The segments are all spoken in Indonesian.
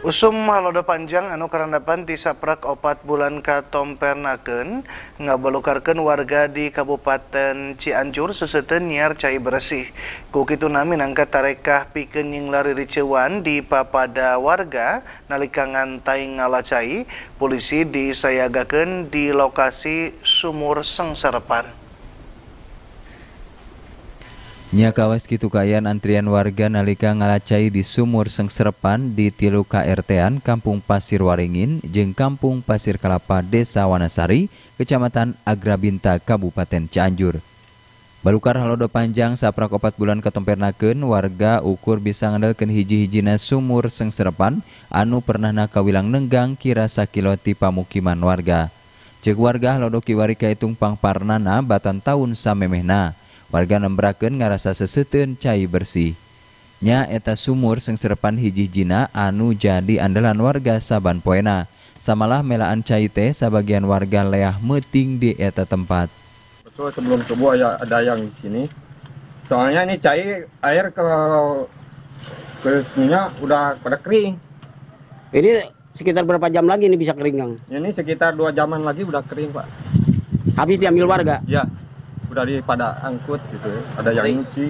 kera Ussum Haluda panjang anu Ker depan disaprak opat bulan ka Tommpernaken nga belukukaken warga di Kabupaten Cianjur sesete nyiar cair bersih Kukiitu naami nangka tarekah pikenying laricewan di papada warga nalikanganntaai ngalacaai polisi disayagaken di lokasi Suur Sengserepan. Nyakawas kawas antrian warga nalika ngalacai di sumur Sengserepan di tilu KRT-an Kampung Pasir Waringin jeng Kampung Pasir Kelapa, Desa Wanasari, Kecamatan Agrabinta, Kabupaten Cianjur. Balukar halodo panjang saprak opat bulan ketempernaken warga ukur bisa ngandalkan hiji-hijina sumur Sengserepan anu pernah nakawilang nenggang kira sakilo ti pamukiman warga. Cek warga halodo kiwari kaitung pangparnana batan tahun samemehna warga nembraken ngarasa sesetun cair bersih nya eta sumur sengserpan hiji jina anu jadi andalan warga saban poena samalah melaan teh sebagian warga leah meting di eta tempat betul sebelum subuh ya ada yang di sini soalnya ini cair air ke sininya udah pada kering ini sekitar berapa jam lagi ini bisa kering kang ini sekitar dua jaman lagi udah kering pak habis diambil warga ya udah pada angkut gitu ya. ada yang nyuci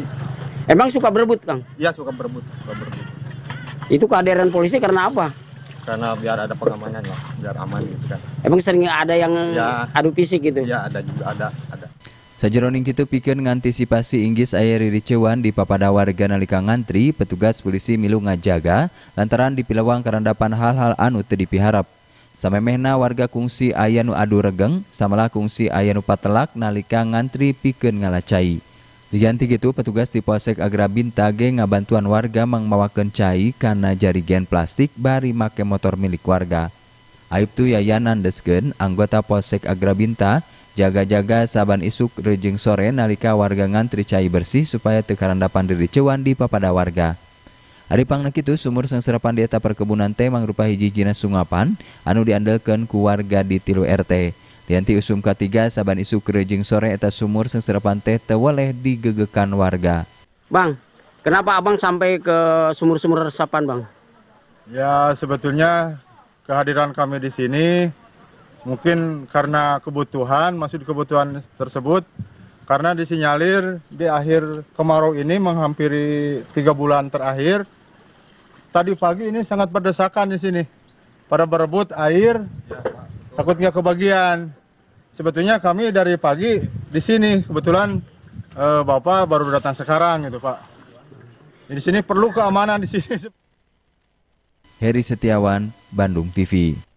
emang suka berebut kang iya suka berebut suka berebut itu kehadiran polisi karena apa karena biar ada pengamanan ya biar aman gitu kan emang sering ada yang ya, adu fisik gitu ya ada juga ada ada Sajeroning itu pikir ngantisipasi Inggis air riricewan di papada warga nalika ngantri, petugas polisi milu ngajaga lantaran dipilawang karena dapan hal-hal anu teu dipiharap. Samemehna warga kungsi ayanu adu regeng, samalah kungsi ayanu patelak nalika ngantri piken ngalacai. Diantik gitu petugas di Polsek Agrabin Tage ngabantuan warga mangmawakeun cai karena jarigen plastik bari make motor milik warga. Aibtu Yayanan Desgen, anggota Polsek Agrabinta, jaga-jaga saban isuk rejeng sore nalika warga ngantri cai bersih supaya tekarandapan diri cewan di papada warga. Ari pangna kitu sumur sangserapan di eta perkebunan teh mangrupa hiji jina sungapan anu diandalkan ku warga di tilu RT. Dianti usum ketiga saban isu kerejing sore eta sumur sangserapan teh teweleh digegekan warga. Bang, kenapa abang sampai ke sumur-sumur resapan bang? Ya sebetulnya kehadiran kami di sini mungkin karena kebutuhan, maksud kebutuhan tersebut karena disinyalir di akhir kemarau ini menghampiri tiga bulan terakhir tadi pagi ini sangat berdesakan di sini. Pada berebut air, ya, takut nggak kebagian. Sebetulnya kami dari pagi di sini kebetulan eh, bapak baru datang sekarang gitu pak. Di sini perlu keamanan di sini. Heri Setiawan, Bandung TV.